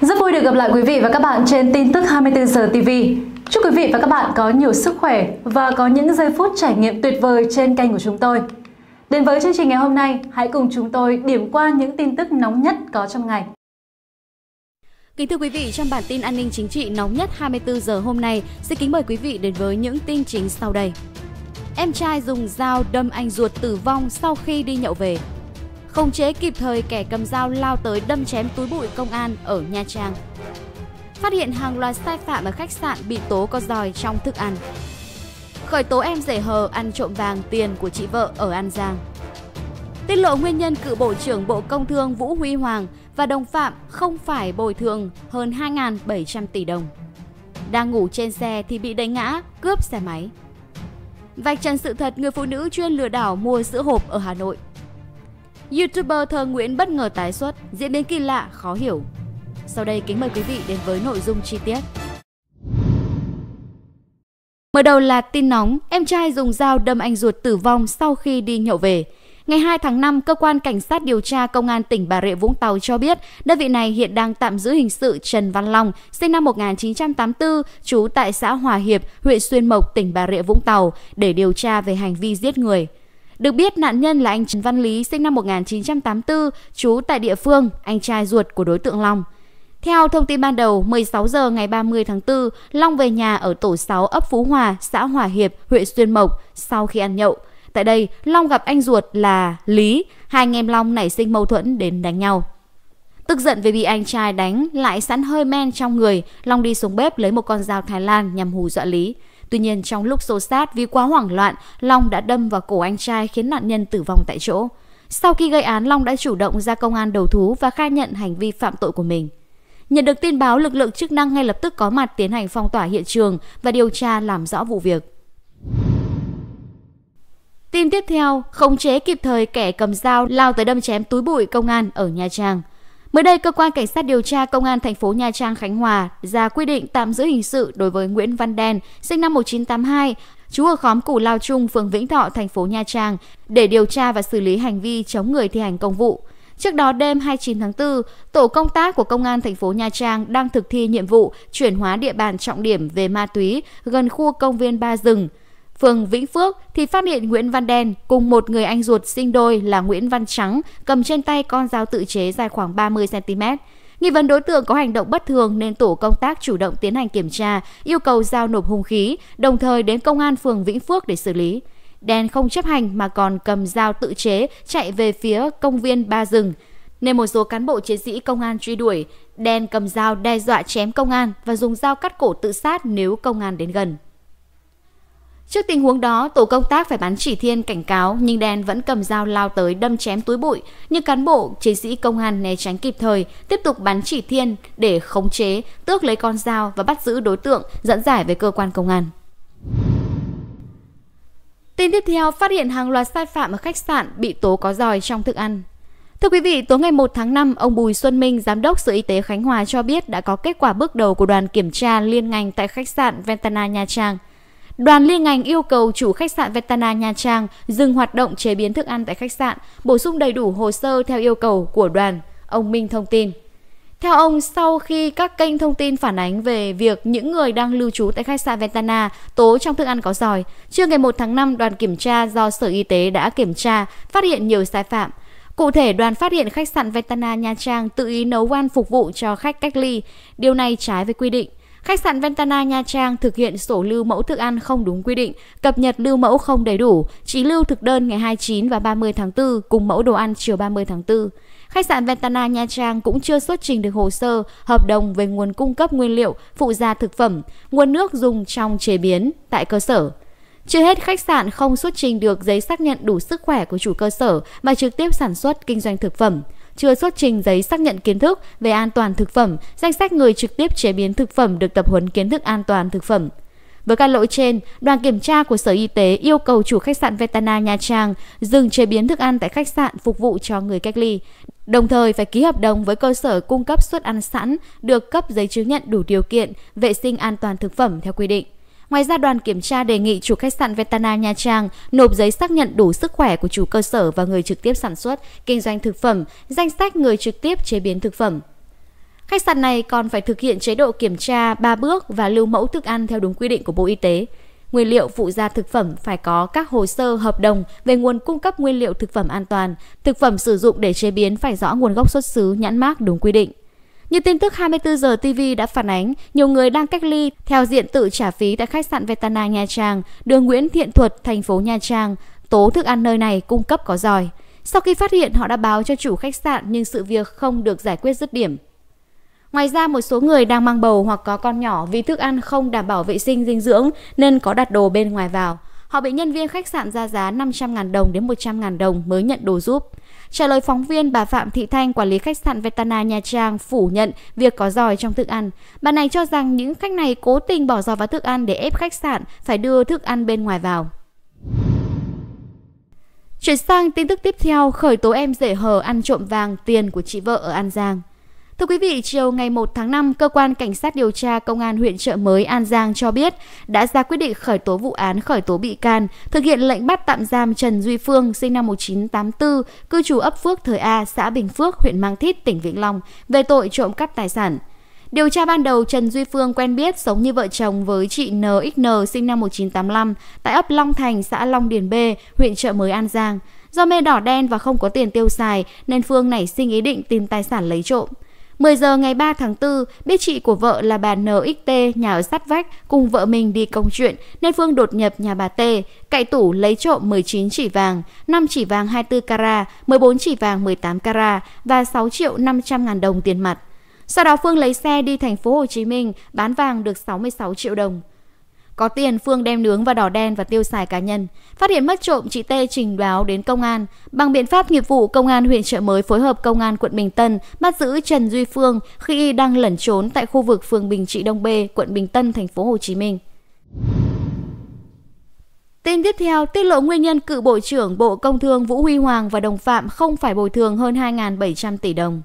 Rất vui được gặp lại quý vị và các bạn trên tin tức 24 giờ TV. Chúc quý vị và các bạn có nhiều sức khỏe và có những giây phút trải nghiệm tuyệt vời trên kênh của chúng tôi. Đến với chương trình ngày hôm nay, hãy cùng chúng tôi điểm qua những tin tức nóng nhất có trong ngày. Kính thưa quý vị, trong bản tin an ninh chính trị nóng nhất 24 giờ hôm nay, xin kính mời quý vị đến với những tin chính sau đây. Em trai dùng dao đâm anh ruột tử vong sau khi đi nhậu về khống chế kịp thời kẻ cầm dao lao tới đâm chém túi bụi công an ở Nha Trang. Phát hiện hàng loạt sai phạm ở khách sạn bị tố có giòi trong thức ăn. Khởi tố em rể hờ ăn trộm vàng tiền của chị vợ ở An Giang. Tiết lộ nguyên nhân cựu Bộ trưởng Bộ Công Thương Vũ Huy Hoàng và đồng phạm không phải bồi thường hơn 2.700 tỷ đồng. Đang ngủ trên xe thì bị đánh ngã, cướp xe máy. Vạch trần sự thật người phụ nữ chuyên lừa đảo mua sữa hộp ở Hà Nội – YouTuber thơ Nguyễn bất ngờ tái xuất, diễn biến kỳ lạ, khó hiểu. Sau đây kính mời quý vị đến với nội dung chi tiết. Mở đầu là tin nóng, em trai dùng dao đâm anh ruột tử vong sau khi đi nhậu về. Ngày 2 tháng 5, cơ quan cảnh sát điều tra công an tỉnh Bà Rịa Vũng Tàu cho biết, đơn vị này hiện đang tạm giữ hình sự Trần Văn Long, sinh năm 1984, trú tại xã Hòa Hiệp, huyện Xuyên Mộc, tỉnh Bà Rịa Vũng Tàu để điều tra về hành vi giết người. Được biết, nạn nhân là anh Trần Văn Lý, sinh năm 1984, trú tại địa phương, anh trai ruột của đối tượng Long. Theo thông tin ban đầu, 16 giờ ngày 30 tháng 4, Long về nhà ở tổ 6 ấp Phú Hòa, xã Hòa Hiệp, huyện Xuyên Mộc sau khi ăn nhậu. Tại đây, Long gặp anh ruột là Lý, hai anh em Long nảy sinh mâu thuẫn đến đánh nhau. Tức giận vì bị anh trai đánh, lại sẵn hơi men trong người, Long đi xuống bếp lấy một con dao Thái Lan nhằm hù dọa Lý. Tuy nhiên trong lúc xô sát vì quá hoảng loạn, Long đã đâm vào cổ anh trai khiến nạn nhân tử vong tại chỗ. Sau khi gây án, Long đã chủ động ra công an đầu thú và khai nhận hành vi phạm tội của mình. Nhận được tin báo, lực lượng chức năng ngay lập tức có mặt tiến hành phong tỏa hiện trường và điều tra làm rõ vụ việc. Tin tiếp theo, khống chế kịp thời kẻ cầm dao lao tới đâm chém túi bụi công an ở Nha Trang. Mới đây, cơ quan cảnh sát điều tra công an thành phố Nha Trang Khánh Hòa ra quy định tạm giữ hình sự đối với Nguyễn Văn Đen, sinh năm 1982, trú ở khóm Củ Lao Trung, phường Vĩnh Thọ, thành phố Nha Trang để điều tra và xử lý hành vi chống người thi hành công vụ. Trước đó đêm 29 tháng 4, tổ công tác của công an thành phố Nha Trang đang thực thi nhiệm vụ chuyển hóa địa bàn trọng điểm về ma túy gần khu công viên Ba Rừng phường Vĩnh Phước thì phát hiện Nguyễn Văn Đen cùng một người anh ruột sinh đôi là Nguyễn Văn Trắng cầm trên tay con dao tự chế dài khoảng 30cm. Nghi vấn đối tượng có hành động bất thường nên tổ công tác chủ động tiến hành kiểm tra, yêu cầu giao nộp hung khí, đồng thời đến công an phường Vĩnh Phước để xử lý. Đen không chấp hành mà còn cầm dao tự chế chạy về phía công viên Ba Rừng. Nên một số cán bộ chiến sĩ công an truy đuổi, Đen cầm dao đe dọa chém công an và dùng dao cắt cổ tự sát nếu công an đến gần. Trước tình huống đó, tổ công tác phải bắn chỉ thiên cảnh cáo nhưng đen vẫn cầm dao lao tới đâm chém túi bụi. Nhưng cán bộ, chiến sĩ công an né tránh kịp thời, tiếp tục bắn chỉ thiên để khống chế, tước lấy con dao và bắt giữ đối tượng dẫn giải về cơ quan công an. Tin tiếp theo phát hiện hàng loạt sai phạm ở khách sạn bị tố có giòi trong thức ăn. Thưa quý vị, tối ngày 1 tháng 5, ông Bùi Xuân Minh, Giám đốc Sở Y tế Khánh Hòa cho biết đã có kết quả bước đầu của đoàn kiểm tra liên ngành tại khách sạn Ventana Nha Trang – Đoàn liên ngành yêu cầu chủ khách sạn Vetana Nha Trang dừng hoạt động chế biến thức ăn tại khách sạn, bổ sung đầy đủ hồ sơ theo yêu cầu của đoàn, ông Minh thông tin. Theo ông, sau khi các kênh thông tin phản ánh về việc những người đang lưu trú tại khách sạn Ventana tố trong thức ăn có giỏi, trưa ngày 1 tháng 5, đoàn kiểm tra do Sở Y tế đã kiểm tra, phát hiện nhiều sai phạm. Cụ thể, đoàn phát hiện khách sạn Ventana Nha Trang tự ý nấu ăn phục vụ cho khách cách ly. Điều này trái với quy định. Khách sạn Ventana Nha Trang thực hiện sổ lưu mẫu thức ăn không đúng quy định, cập nhật lưu mẫu không đầy đủ, chỉ lưu thực đơn ngày 29 và 30 tháng 4 cùng mẫu đồ ăn chiều 30 tháng 4. Khách sạn Ventana Nha Trang cũng chưa xuất trình được hồ sơ, hợp đồng về nguồn cung cấp nguyên liệu, phụ gia thực phẩm, nguồn nước dùng trong chế biến tại cơ sở. Chưa hết, khách sạn không xuất trình được giấy xác nhận đủ sức khỏe của chủ cơ sở mà trực tiếp sản xuất kinh doanh thực phẩm chưa xuất trình giấy xác nhận kiến thức về an toàn thực phẩm, danh sách người trực tiếp chế biến thực phẩm được tập huấn kiến thức an toàn thực phẩm. Với các lỗi trên, đoàn kiểm tra của Sở Y tế yêu cầu chủ khách sạn Vetana Nha Trang dừng chế biến thức ăn tại khách sạn phục vụ cho người cách ly, đồng thời phải ký hợp đồng với cơ sở cung cấp suất ăn sẵn được cấp giấy chứng nhận đủ điều kiện vệ sinh an toàn thực phẩm theo quy định. Ngoài ra đoàn kiểm tra đề nghị chủ khách sạn Vetana Nha Trang nộp giấy xác nhận đủ sức khỏe của chủ cơ sở và người trực tiếp sản xuất, kinh doanh thực phẩm, danh sách người trực tiếp chế biến thực phẩm. Khách sạn này còn phải thực hiện chế độ kiểm tra 3 bước và lưu mẫu thức ăn theo đúng quy định của Bộ Y tế. Nguyên liệu phụ gia thực phẩm phải có các hồ sơ hợp đồng về nguồn cung cấp nguyên liệu thực phẩm an toàn, thực phẩm sử dụng để chế biến phải rõ nguồn gốc xuất xứ, nhãn mác đúng quy định. Như tin tức 24 giờ TV đã phản ánh, nhiều người đang cách ly theo diện tự trả phí tại khách sạn Vetana Nha Trang, đường Nguyễn Thiện Thuật, thành phố Nha Trang, tố thức ăn nơi này cung cấp có giỏi. Sau khi phát hiện, họ đã báo cho chủ khách sạn nhưng sự việc không được giải quyết dứt điểm. Ngoài ra, một số người đang mang bầu hoặc có con nhỏ vì thức ăn không đảm bảo vệ sinh dinh dưỡng nên có đặt đồ bên ngoài vào. Họ bị nhân viên khách sạn ra giá 500.000 đồng đến 100.000 đồng mới nhận đồ giúp. Trả lời phóng viên, bà Phạm Thị Thanh, quản lý khách sạn Vetana Nha Trang phủ nhận việc có giòi trong thức ăn. Bà này cho rằng những khách này cố tình bỏ giò vào thức ăn để ép khách sạn phải đưa thức ăn bên ngoài vào. Chuyển sang tin tức tiếp theo, khởi tố em rể hờ ăn trộm vàng tiền của chị vợ ở An Giang. Thưa quý vị, chiều ngày 1 tháng 5, cơ quan cảnh sát điều tra công an huyện Trợ Mới An Giang cho biết đã ra quyết định khởi tố vụ án khởi tố bị can, thực hiện lệnh bắt tạm giam Trần Duy Phương sinh năm 1984, cư trú ấp Phước Thời A, xã Bình Phước, huyện Mang Thít, tỉnh Vĩnh Long về tội trộm cắp tài sản. Điều tra ban đầu, Trần Duy Phương quen biết sống như vợ chồng với chị NXN sinh năm 1985 tại ấp Long Thành, xã Long Điền B, huyện Trợ Mới An Giang. Do mê đỏ đen và không có tiền tiêu xài nên Phương nảy sinh ý định tìm tài sản lấy trộm. 10 giờ ngày 3 tháng 4, biết chị của vợ là bà NXT nhà ở sát vách cùng vợ mình đi công chuyện nên Phương đột nhập nhà bà T, cậy tủ lấy trộm 19 chỉ vàng, 5 chỉ vàng 24 carat, 14 chỉ vàng 18 carat và 6 triệu 500 ngàn đồng tiền mặt. Sau đó Phương lấy xe đi thành phố Hồ Chí Minh bán vàng được 66 triệu đồng. Có tiền Phương đem nướng và đỏ đen và tiêu xài cá nhân. Phát hiện mất trộm, chị T trình báo đến công an. Bằng biện pháp nghiệp vụ, công an huyện Trợ Mới phối hợp công an quận Bình Tân bắt giữ Trần Duy Phương khi đang lẩn trốn tại khu vực phường Bình Trị Đông B, quận Bình Tân, thành phố Hồ Chí Minh. Tin tiếp theo, tiết lộ nguyên nhân cựu Bộ trưởng Bộ Công Thương Vũ Huy Hoàng và đồng phạm không phải bồi thường hơn 2.700 tỷ đồng.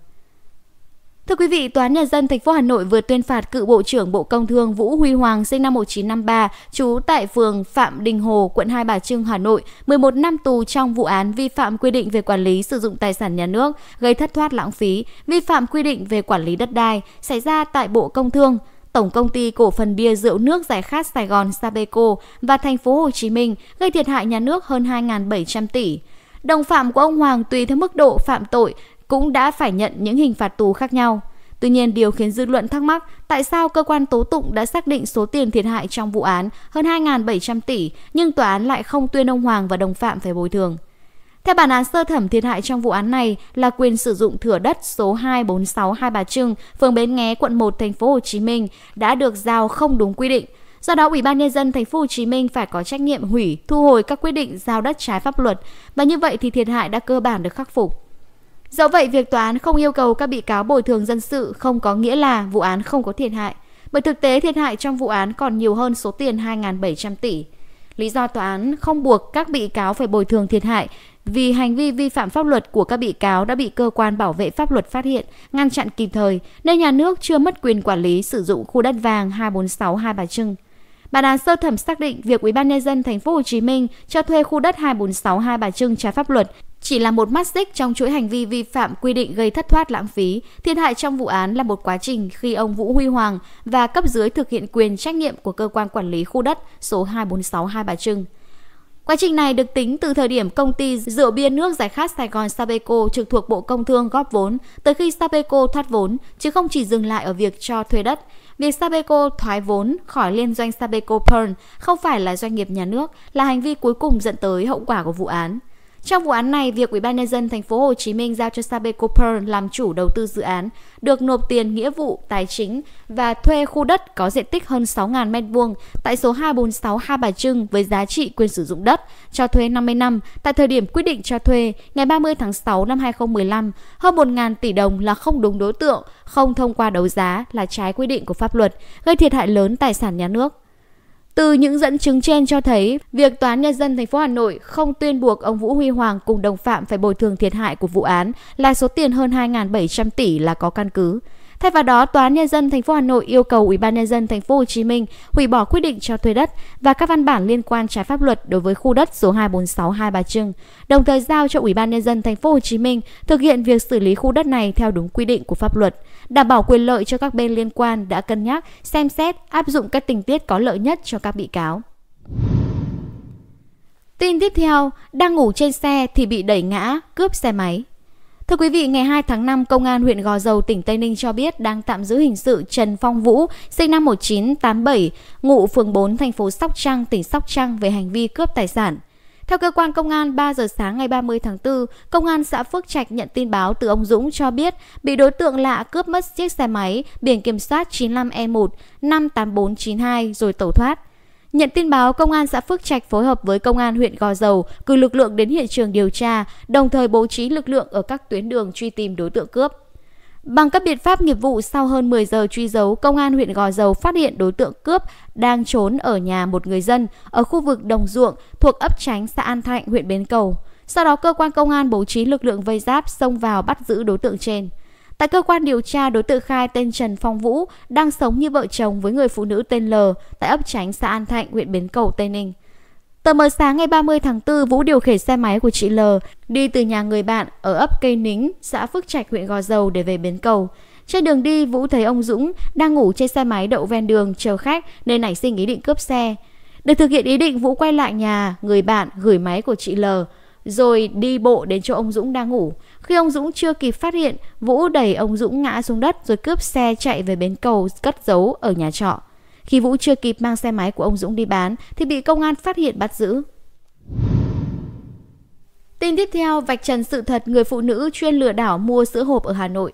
Thưa quý vị, Tòa án Nhân dân thành phố Hà Nội vừa tuyên phạt cựu Bộ trưởng Bộ Công Thương Vũ Huy Hoàng sinh năm 1953, trú tại phường Phạm Đình Hồ, quận Hai Bà Trưng, Hà Nội, 11 năm tù trong vụ án vi phạm quy định về quản lý sử dụng tài sản nhà nước, gây thất thoát lãng phí, vi phạm quy định về quản lý đất đai xảy ra tại Bộ Công Thương. Tổng công ty cổ phần bia rượu nước giải khát Sài Gòn Sabeco và thành phố Hồ Chí Minh gây thiệt hại nhà nước hơn 2.700 tỷ. Đồng phạm của ông Hoàng tùy theo mức độ phạm tội cũng đã phải nhận những hình phạt tù khác nhau. Tuy nhiên, điều khiến dư luận thắc mắc tại sao cơ quan tố tụng đã xác định số tiền thiệt hại trong vụ án hơn 2.700 tỷ nhưng tòa án lại không tuyên ông Hoàng và đồng phạm phải bồi thường. Theo bản án sơ thẩm thiệt hại trong vụ án này là quyền sử dụng thửa đất số 246 Hai Bà Trưng, phường Bến Nghé, quận 1, thành phố Hồ Chí Minh đã được giao không đúng quy định. Do đó, Ủy ban nhân dân thành phố Hồ Chí Minh phải có trách nhiệm hủy, thu hồi các quyết định giao đất trái pháp luật và như vậy thì thiệt hại đã cơ bản được khắc phục do vậy, việc tòa án không yêu cầu các bị cáo bồi thường dân sự không có nghĩa là vụ án không có thiệt hại, bởi thực tế thiệt hại trong vụ án còn nhiều hơn số tiền 2.700 tỷ. Lý do tòa án không buộc các bị cáo phải bồi thường thiệt hại vì hành vi vi phạm pháp luật của các bị cáo đã bị cơ quan bảo vệ pháp luật phát hiện, ngăn chặn kịp thời, nên nhà nước chưa mất quyền quản lý sử dụng khu đất vàng 246 Hai Bà Trưng. Bản án sơ thẩm xác định việc Ủy ban nhân dân thành phố Hồ Chí Minh cho thuê khu đất 246 Hai Bà Trưng trái pháp luật chỉ là một mắt xích trong chuỗi hành vi vi phạm quy định gây thất thoát lãng phí, thiệt hại trong vụ án là một quá trình khi ông Vũ Huy Hoàng và cấp dưới thực hiện quyền trách nhiệm của cơ quan quản lý khu đất số 246 Hai Bà Trưng. Quá trình này được tính từ thời điểm công ty rượu bia nước giải khát Sài Gòn Sabeco trực thuộc Bộ Công Thương góp vốn tới khi Sabeco thoát vốn, chứ không chỉ dừng lại ở việc cho thuê đất. Việc Sabeco thoái vốn khỏi liên doanh Sabeco Pearl không phải là doanh nghiệp nhà nước, là hành vi cuối cùng dẫn tới hậu quả của vụ án. Trong vụ án này, việc UBND thành phố Hồ Chí Minh giao cho Sabeco Pearl làm chủ đầu tư dự án, được nộp tiền nghĩa vụ tài chính và thuê khu đất có diện tích hơn 6.000 m2 tại số 246 Hai Bà Trưng với giá trị quyền sử dụng đất cho thuê 50 năm tại thời điểm quyết định cho thuê ngày 30 tháng 6 năm 2015, hơn 1.000 tỷ đồng là không đúng đối tượng, không thông qua đấu giá là trái quy định của pháp luật, gây thiệt hại lớn tài sản nhà nước. Từ những dẫn chứng trên cho thấy, việc Tòa án Nhân dân thành phố Hà Nội không tuyên buộc ông Vũ Huy Hoàng cùng đồng phạm phải bồi thường thiệt hại của vụ án là số tiền hơn 2.700 tỷ là có căn cứ. Thay vào đó, Tòa án nhân dân thành phố Hà Nội yêu cầu Ủy ban nhân dân thành phố Hồ Chí Minh hủy bỏ quyết định cho thuê đất và các văn bản liên quan trái pháp luật đối với khu đất số 246 Bà Trưng, đồng thời giao cho Ủy ban nhân dân thành phố Hồ Chí Minh thực hiện việc xử lý khu đất này theo đúng quy định của pháp luật, đảm bảo quyền lợi cho các bên liên quan đã cân nhắc, xem xét, áp dụng các tình tiết có lợi nhất cho các bị cáo. Tin tiếp theo, đang ngủ trên xe thì bị đẩy ngã, cướp xe máy. Thưa quý vị, ngày 2 tháng 5, Công an huyện Gò Dầu, tỉnh Tây Ninh cho biết đang tạm giữ hình sự Trần Phong Vũ, sinh năm 1987, ngụ phường 4, thành phố Sóc Trăng, tỉnh Sóc Trăng về hành vi cướp tài sản. Theo cơ quan công an, 3 giờ sáng ngày 30 tháng 4, công an xã Phước Trạch nhận tin báo từ ông Dũng cho biết bị đối tượng lạ cướp mất chiếc xe máy biển kiểm soát 95E1 58492 rồi tẩu thoát. Nhận tin báo, công an xã Phước Trạch phối hợp với công an huyện Gò Dầu cử lực lượng đến hiện trường điều tra, đồng thời bố trí lực lượng ở các tuyến đường truy tìm đối tượng cướp. Bằng các biện pháp nghiệp vụ sau hơn 10 giờ truy dấu, công an huyện Gò Dầu phát hiện đối tượng cướp đang trốn ở nhà một người dân ở khu vực đồng ruộng thuộc ấp Tránh xã An Thạnh, huyện Bến Cầu. Sau đó cơ quan công an bố trí lực lượng vây giáp xông vào bắt giữ đối tượng trên. Tại cơ quan điều tra, đối tượng khai tên Trần Phong Vũ đang sống như vợ chồng với người phụ nữ tên L tại ấp Tránh xã An Thạnh, huyện Bến Cầu, Tây Ninh. Tờ mờ sáng ngày 30 tháng 4, Vũ điều khiển xe máy của chị L đi từ nhà người bạn ở ấp Cây Nính, xã Phước Trạch, huyện Gò Dầu để về Bến Cầu. Trên đường đi, Vũ thấy ông Dũng đang ngủ trên xe máy đậu ven đường chờ khách nên nảy sinh ý định cướp xe. Để thực hiện ý định, Vũ quay lại nhà, người bạn gửi máy của chị L rồi đi bộ đến chỗ ông Dũng đang ngủ. Khi ông Dũng chưa kịp phát hiện, Vũ đẩy ông Dũng ngã xuống đất rồi cướp xe chạy về bến cầu cất giấu ở nhà trọ. Khi Vũ chưa kịp mang xe máy của ông Dũng đi bán thì bị công an phát hiện bắt giữ. Tin tiếp theo, vạch trần sự thật người phụ nữ chuyên lừa đảo mua sữa hộp ở Hà Nội.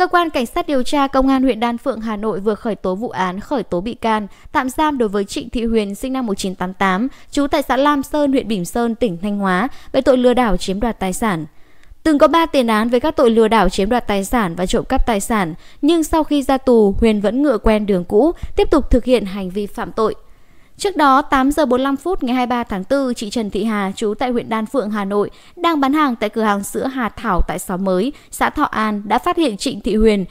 Cơ quan Cảnh sát điều tra Công an huyện Đan Phượng, Hà Nội vừa khởi tố vụ án, khởi tố bị can, tạm giam đối với Trịnh Thị Huyền sinh năm 1988, trú tại xã Lam Sơn, huyện Bỉm Sơn, tỉnh Thanh Hóa về tội lừa đảo chiếm đoạt tài sản. Từng có 3 tiền án về các tội lừa đảo chiếm đoạt tài sản và trộm cắp tài sản, nhưng sau khi ra tù, Huyền vẫn ngựa quen đường cũ, tiếp tục thực hiện hành vi phạm tội. Trước đó, 8 giờ 45 phút ngày 23 tháng 4, chị Trần Thị Hà, chú tại huyện Đan Phượng, Hà Nội, đang bán hàng tại cửa hàng sữa Hà Thảo tại xóm mới, xã Thọ An, đã phát hiện Trịnh Thị Huyền,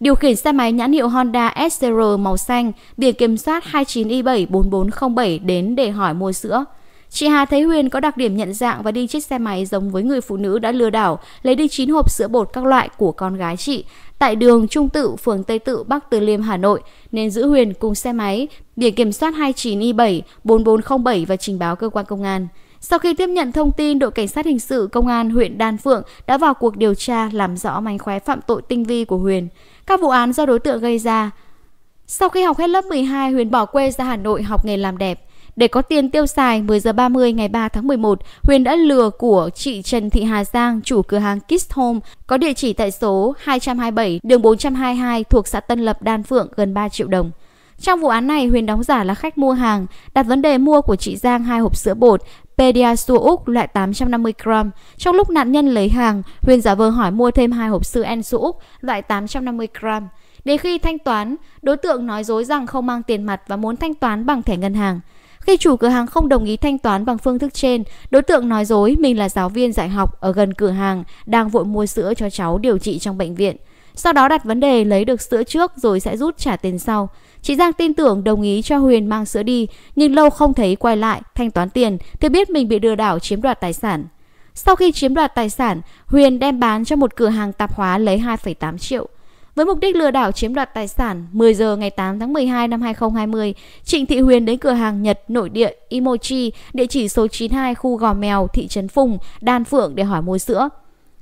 điều khiển xe máy nhãn hiệu Honda s màu xanh, biển kiểm soát 29Y74407 đến để hỏi mua sữa. Chị Hà thấy Huyền có đặc điểm nhận dạng và đi chiếc xe máy giống với người phụ nữ đã lừa đảo lấy đi 9 hộp sữa bột các loại của con gái chị tại đường Trung Tự, phường Tây Tự, Bắc Từ Liêm, Hà Nội nên giữ Huyền cùng xe máy, biển kiểm soát 29Y7-4407 và trình báo cơ quan công an. Sau khi tiếp nhận thông tin, đội cảnh sát hình sự công an huyện Đan Phượng đã vào cuộc điều tra làm rõ mánh khóe phạm tội tinh vi của Huyền, các vụ án do đối tượng gây ra. Sau khi học hết lớp 12, Huyền bỏ quê ra Hà Nội học nghề làm đẹp. Để có tiền tiêu xài, 10 giờ 30 ngày 3 tháng 11, Huyền đã lừa của chị Trần Thị Hà Giang, chủ cửa hàng Kiss Home, có địa chỉ tại số 227 đường 422 thuộc xã Tân Lập, Đan Phượng gần 3 triệu đồng. Trong vụ án này, Huyền đóng giả là khách mua hàng, đặt vấn đề mua của chị Giang hai hộp sữa bột Pediasure Úc loại 850g. Trong lúc nạn nhân lấy hàng, Huyền giả vờ hỏi mua thêm hai hộp sữa Ensu Úc loại 850g. Đến khi thanh toán, đối tượng nói dối rằng không mang tiền mặt và muốn thanh toán bằng thẻ ngân hàng. Khi chủ cửa hàng không đồng ý thanh toán bằng phương thức trên, đối tượng nói dối mình là giáo viên dạy học ở gần cửa hàng đang vội mua sữa cho cháu điều trị trong bệnh viện. Sau đó đặt vấn đề lấy được sữa trước rồi sẽ rút trả tiền sau. Chị Giang tin tưởng đồng ý cho Huyền mang sữa đi, nhưng lâu không thấy quay lại thanh toán tiền thì biết mình bị lừa đảo chiếm đoạt tài sản. Sau khi chiếm đoạt tài sản, Huyền đem bán cho một cửa hàng tạp hóa lấy 2,8 triệu. Với mục đích lừa đảo chiếm đoạt tài sản, 10 giờ ngày 8 tháng 12 năm 2020, Trịnh Thị Huyền đến cửa hàng Nhật nội địa Imochi, địa chỉ số 92 khu Gò Mèo, thị trấn Phùng, Đan Phượng để hỏi mua sữa.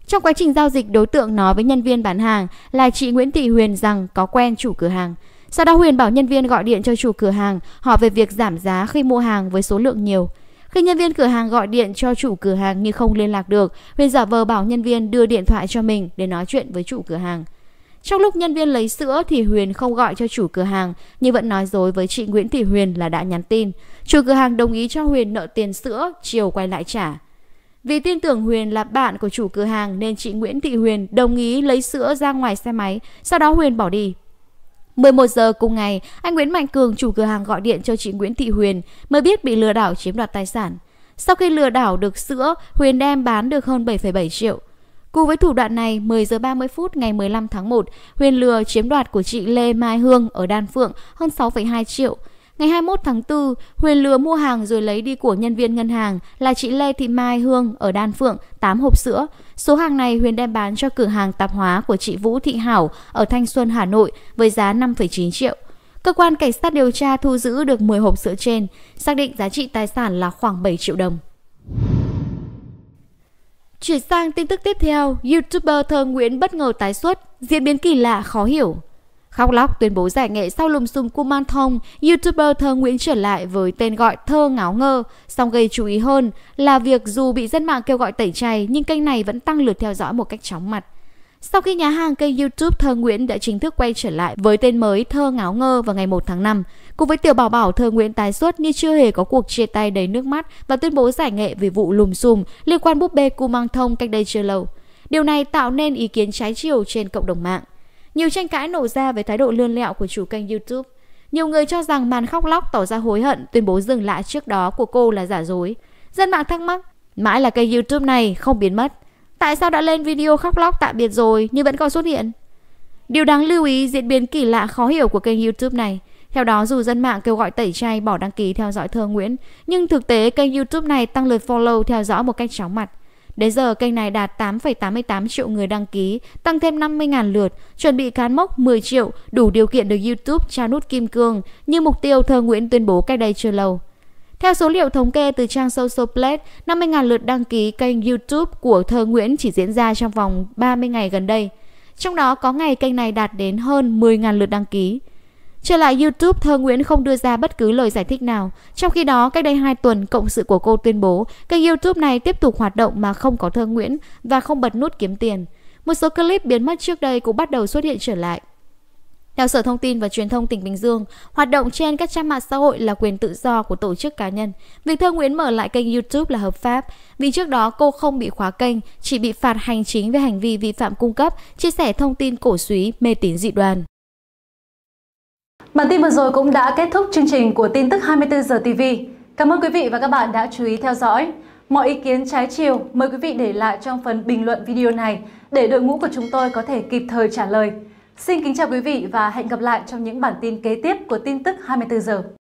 Trong quá trình giao dịch, đối tượng nói với nhân viên bán hàng là chị Nguyễn Thị Huyền rằng có quen chủ cửa hàng. Sau đó Huyền bảo nhân viên gọi điện cho chủ cửa hàng hỏi về việc giảm giá khi mua hàng với số lượng nhiều. Khi nhân viên cửa hàng gọi điện cho chủ cửa hàng nhưng không liên lạc được, Huyền giả vờ bảo nhân viên đưa điện thoại cho mình để nói chuyện với chủ cửa hàng. Trong lúc nhân viên lấy sữa thì Huyền không gọi cho chủ cửa hàng, nhưng vẫn nói dối với chị Nguyễn Thị Huyền là đã nhắn tin. Chủ cửa hàng đồng ý cho Huyền nợ tiền sữa, chiều quay lại trả. Vì tin tưởng Huyền là bạn của chủ cửa hàng nên chị Nguyễn Thị Huyền đồng ý lấy sữa ra ngoài xe máy, sau đó Huyền bỏ đi. 11 giờ cùng ngày, anh Nguyễn Mạnh Cường chủ cửa hàng gọi điện cho chị Nguyễn Thị Huyền mới biết bị lừa đảo chiếm đoạt tài sản. Sau khi lừa đảo được sữa, Huyền đem bán được hơn 7,7 triệu. Cùng với thủ đoạn này, 10 giờ 30 phút ngày 15 tháng 1, Huyền lừa chiếm đoạt của chị Lê Mai Hương ở Đan Phượng hơn 6,2 triệu. Ngày 21 tháng 4, Huyền lừa mua hàng rồi lấy đi của nhân viên ngân hàng là chị Lê Thị Mai Hương ở Đan Phượng 8 hộp sữa. Số hàng này Huyền đem bán cho cửa hàng tạp hóa của chị Vũ Thị Hảo ở Thanh Xuân, Hà Nội với giá 5,9 triệu. Cơ quan cảnh sát điều tra thu giữ được 10 hộp sữa trên, xác định giá trị tài sản là khoảng 7 triệu đồng. Chuyển sang tin tức tiếp theo, YouTuber Thơ Nguyễn bất ngờ tái xuất, diễn biến kỳ lạ khó hiểu. Khóc lóc tuyên bố giải nghệ sau lùm xùm Kuman Thông, YouTuber Thơ Nguyễn trở lại với tên gọi Thơ Ngáo Ngơ, song gây chú ý hơn là việc dù bị dân mạng kêu gọi tẩy chay nhưng kênh này vẫn tăng lượt theo dõi một cách chóng mặt. Sau khi nhà hàng kênh YouTube Thơ Nguyễn đã chính thức quay trở lại với tên mới Thơ Ngáo Ngơ vào ngày 1 tháng 5, cùng với tiểu bảo bảo Thơ Nguyễn tái xuất như chưa hề có cuộc chia tay đầy nước mắt và tuyên bố giải nghệ về vụ lùm xùm liên quan búp bê cu mang thông cách đây chưa lâu. Điều này tạo nên ý kiến trái chiều trên cộng đồng mạng. Nhiều tranh cãi nổ ra về thái độ lươn lẹo của chủ kênh YouTube. Nhiều người cho rằng màn khóc lóc tỏ ra hối hận tuyên bố dừng lại trước đó của cô là giả dối. Dân mạng thắc mắc, mãi là kênh YouTube này không biến mất Tại sao đã lên video khóc lóc tạm biệt rồi nhưng vẫn còn xuất hiện? Điều đáng lưu ý diễn biến kỳ lạ khó hiểu của kênh YouTube này. Theo đó, dù dân mạng kêu gọi tẩy chay bỏ đăng ký theo dõi thơ Nguyễn, nhưng thực tế kênh YouTube này tăng lượt follow theo dõi một cách chóng mặt. Đến giờ, kênh này đạt 8,88 triệu người đăng ký, tăng thêm 50.000 lượt, chuẩn bị cán mốc 10 triệu, đủ điều kiện được YouTube trao nút kim cương như mục tiêu thơ Nguyễn tuyên bố cách đây chưa lâu. Theo số liệu thống kê từ trang Social Plate, 50.000 lượt đăng ký kênh YouTube của Thơ Nguyễn chỉ diễn ra trong vòng 30 ngày gần đây. Trong đó có ngày kênh này đạt đến hơn 10.000 lượt đăng ký. Trở lại YouTube, Thơ Nguyễn không đưa ra bất cứ lời giải thích nào. Trong khi đó, cách đây 2 tuần, cộng sự của cô tuyên bố kênh YouTube này tiếp tục hoạt động mà không có Thơ Nguyễn và không bật nút kiếm tiền. Một số clip biến mất trước đây cũng bắt đầu xuất hiện trở lại. Theo Sở Thông tin và Truyền thông tỉnh Bình Dương, hoạt động trên các trang mạng xã hội là quyền tự do của tổ chức cá nhân. Việc Thơ Nguyễn mở lại kênh YouTube là hợp pháp, vì trước đó cô không bị khóa kênh, chỉ bị phạt hành chính về hành vi vi phạm cung cấp, chia sẻ thông tin cổ suý, mê tín dị đoan. Bản tin vừa rồi cũng đã kết thúc chương trình của tin tức 24 giờ TV. Cảm ơn quý vị và các bạn đã chú ý theo dõi. Mọi ý kiến trái chiều mời quý vị để lại trong phần bình luận video này để đội ngũ của chúng tôi có thể kịp thời trả lời. Xin kính chào quý vị và hẹn gặp lại trong những bản tin kế tiếp của tin tức 24 giờ.